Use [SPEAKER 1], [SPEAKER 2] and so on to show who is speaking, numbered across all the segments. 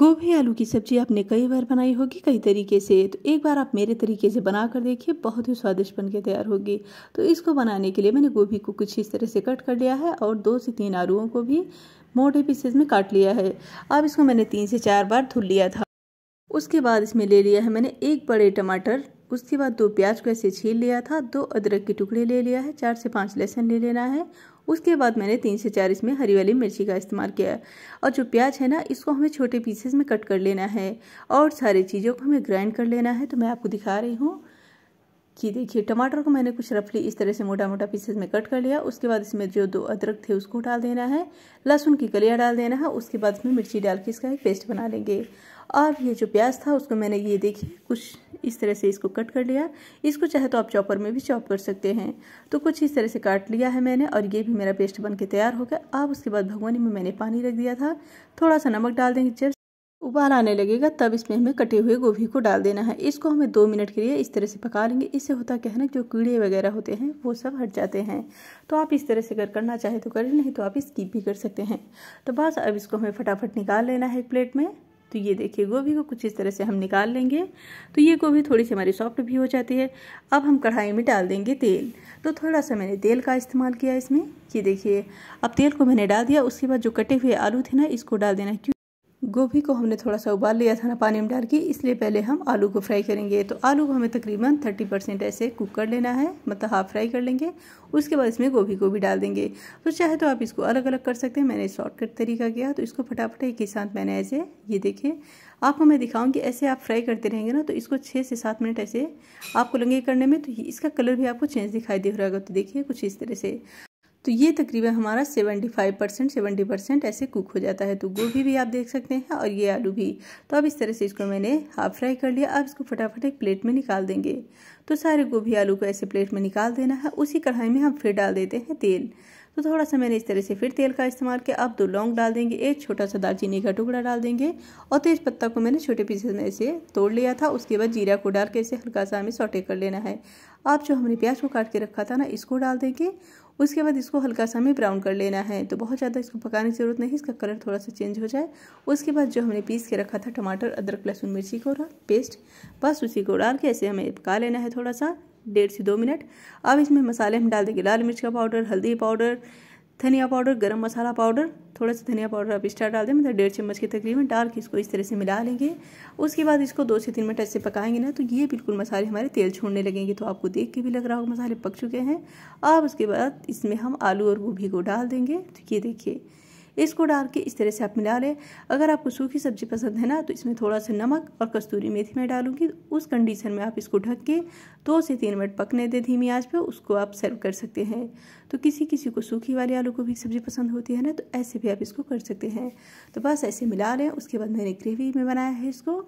[SPEAKER 1] गोभी आलू की सब्जी आपने कई बार बनाई होगी कई तरीके से तो एक बार आप मेरे तरीके से बना कर देखिए बहुत ही स्वादिष्ट बन के तैयार होगी तो इसको बनाने के लिए मैंने गोभी को कुछ इस तरह से कट कर लिया है और दो से तीन आलूओं को भी मोटे पीसेस में काट लिया है अब इसको मैंने तीन से चार बार धुल लिया था उसके बाद इसमें ले लिया है मैंने एक बड़े टमाटर उसके बाद दो प्याज को ऐसे छील लिया था दो अदरक के टुकड़े ले लिया है चार से पाँच लहसुन ले लेना है उसके बाद मैंने तीन से चार इसमें हरी वाली मिर्ची का इस्तेमाल किया और जो प्याज है ना इसको हमें छोटे पीसेस में कट कर लेना है और सारी चीज़ों को हमें ग्राइंड कर लेना है तो मैं आपको दिखा रही हूँ कि देखिए टमाटर को मैंने कुछ रफली इस तरह से मोटा मोटा पीसेस में कट कर लिया उसके बाद इसमें जो दो अदरक थे उसको डाल देना है लहसुन की कलिया डाल देना है उसके बाद इसमें मिर्ची डाल के इसका एक पेस्ट बना लेंगे और ये जो प्याज था उसको मैंने ये देखिए कुछ इस तरह से इसको कट कर लिया इसको चाहे तो आप चॉपर में भी चॉप कर सकते हैं तो कुछ इस तरह से काट लिया है मैंने और ये भी मेरा पेस्ट बन के तैयार हो गया अब उसके बाद भगवानी में मैंने पानी रख दिया था थोड़ा सा नमक डाल देंगे जब उबाल आने लगेगा तब इसमें हमें कटे हुए गोभी को डाल देना है इसको हमें दो मिनट के लिए इस तरह से पका लेंगे इससे होता क्या है ना जो कीड़े वगैरह होते हैं वो सब हट जाते हैं तो आप इस तरह से अगर करना चाहे तो करें नहीं तो आप स्कीप भी कर सकते हैं तो बस अब इसको हमें फटाफट निकाल लेना है एक प्लेट में तो ये देखिए गोभी को कुछ इस तरह से हम निकाल लेंगे तो ये गोभी थोड़ी सी हमारी सॉफ्ट भी हो जाती है अब हम कढ़ाई में डाल देंगे तेल तो थोड़ा सा मैंने तेल का इस्तेमाल किया इसमें ये देखिए अब तेल को मैंने डाल दिया उसके बाद जो कटे हुए आलू थे ना इसको डाल देना क्यों गोभी को हमने थोड़ा सा उबाल लिया था ना पानी में डाल के इसलिए पहले हम आलू को फ्राई करेंगे तो आलू को हमें तकरीबन थर्टी परसेंट ऐसे कुक कर लेना है मतलब हाफ फ्राई कर लेंगे उसके बाद इसमें गोभी को भी डाल देंगे तो चाहे तो आप इसको अलग अलग कर सकते हैं मैंने शॉर्टकट तरीका किया तो इसको फटाफट एक ही साथ मैंने ऐसे ये देखे आपको मैं दिखाऊंगी ऐसे आप फ्राई करते रहेंगे ना तो इसको छः से सात मिनट ऐसे आपको लगेंगे करने में तो इसका कलर भी आपको चेंज दिखाई दे रहा होगा तो देखिए कुछ इस तरह से तो ये तकरीबन हमारा 75 परसेंट सेवेंटी परसेंट ऐसे कुक हो जाता है तो गोभी भी आप देख सकते हैं और ये आलू भी तो अब इस तरह से इसको मैंने हाफ फ्राई कर लिया अब इसको फटाफट एक प्लेट में निकाल देंगे तो सारे गोभी आलू को ऐसे प्लेट में निकाल देना है उसी कढ़ाई में हम फिर डाल देते हैं तेल तो थोड़ा सा मैंने इस तरह से फिर तेल का इस्तेमाल किया अब दो लौंग डाल देंगे एक छोटा सा दालचीनी का टुकड़ा डाल देंगे और तेज़ पत्ता को मैंने छोटे पीसेस में ऐसे तोड़ लिया था उसके बाद जीरा को डाल के इसे हल्का सा हमें सौटे कर लेना है आप जो हमने प्याज को काट के रखा था ना इसको डाल देंगे उसके बाद इसको हल्का सा हमें ब्राउन कर लेना है तो बहुत ज़्यादा इसको पकाने की ज़रूरत नहीं इसका कलर थोड़ा सा चेंज हो जाए उसके बाद जो हमने पीस के रखा था टमाटर अदरक लहसुन मिर्ची को पेस्ट बस उसी को डाल के ऐसे हमें पका लेना है थोड़ा सा डेढ़ से दो मिनट अब इसमें मसाले हम डाल देंगे लाल मिर्च का पाउडर हल्दी पाउडर धनिया पाउडर गरम मसाला पाउडर थोड़ा सा धनिया पाउडर आप स्टार डाल दें मतलब डेढ़ चम्मच के तकरीबन डाल के इसको इस तरह से मिला लेंगे उसके बाद इसको दो से तीन मिनट ऐसे पकाएंगे ना तो ये बिल्कुल मसाले हमारे तेल छोड़ने लगेंगे तो आपको देख के भी लग रहा होगा मसाले पक चुके हैं अब उसके बाद इसमें हम आलू और गोभी को डाल देंगे तो ये देखिए इसको डाल के इस तरह से आप मिला लें अगर आपको सूखी सब्जी पसंद है ना तो इसमें थोड़ा सा नमक और कस्तूरी मेथी मैं डालूंगी उस कंडीशन में आप इसको ढक के दो से तीन मिनट पकने दें धीमी आंच पे उसको आप सर्व कर सकते हैं तो किसी किसी को सूखी वाली आलू को भी सब्जी पसंद होती है ना तो ऐसे भी आप इसको कर सकते हैं तो बस ऐसे मिला लें उसके बाद मैंने ग्रेवी में बनाया है इसको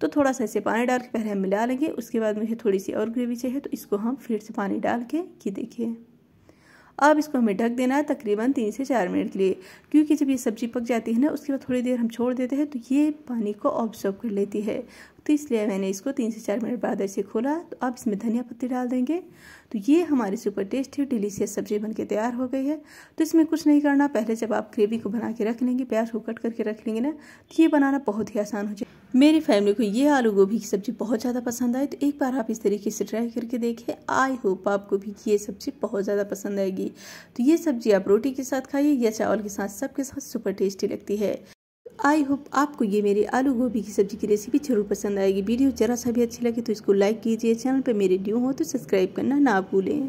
[SPEAKER 1] तो थोड़ा सा ऐसे पानी डाल के पहले हम मिला लेंगे उसके बाद मुझे थोड़ी सी और ग्रेवी चाहिए तो इसको हम फिर से पानी डाल के ये देखिए अब इसको हमें ढक देना है तकरीबन तीन से चार मिनट के लिए क्योंकि जब ये सब्ज़ी पक जाती है ना उसके बाद थोड़ी देर हम छोड़ देते हैं तो ये पानी को ऑब्जर्व कर लेती है तो इसलिए मैंने इसको तीन से चार मिनट बाद ऐसे खोला तो अब इसमें धनिया पत्ती डाल देंगे तो ये हमारी सुपर टेस्टी और डिलीशियस सब्ज़ी के तैयार हो गई है तो इसमें कुछ नहीं करना पहले जब आप ग्रेवी को बना के रख लेंगे प्याज को कट करके रख लेंगे ना तो ये बनाना बहुत ही आसान हो जाए मेरी फैमिली को ये आलू गोभी की सब्ज़ी बहुत ज़्यादा पसंद आई तो एक बार आप इस तरीके से ट्राई करके देखें आई होप आपको भी ये सब्ज़ी बहुत ज़्यादा पसंद आएगी तो ये सब्ज़ी आप रोटी के साथ खाइए या चावल के साथ सबके साथ सुपर टेस्टी लगती है आई होप आपको ये मेरी आलू गोभी की सब्जी की रेसिपी जरूर पसंद आएगी वीडियो जरा सा भी अच्छी लगे तो इसको लाइक कीजिए चैनल पर मेरे न्यू हो तो सब्सक्राइब करना ना भूलें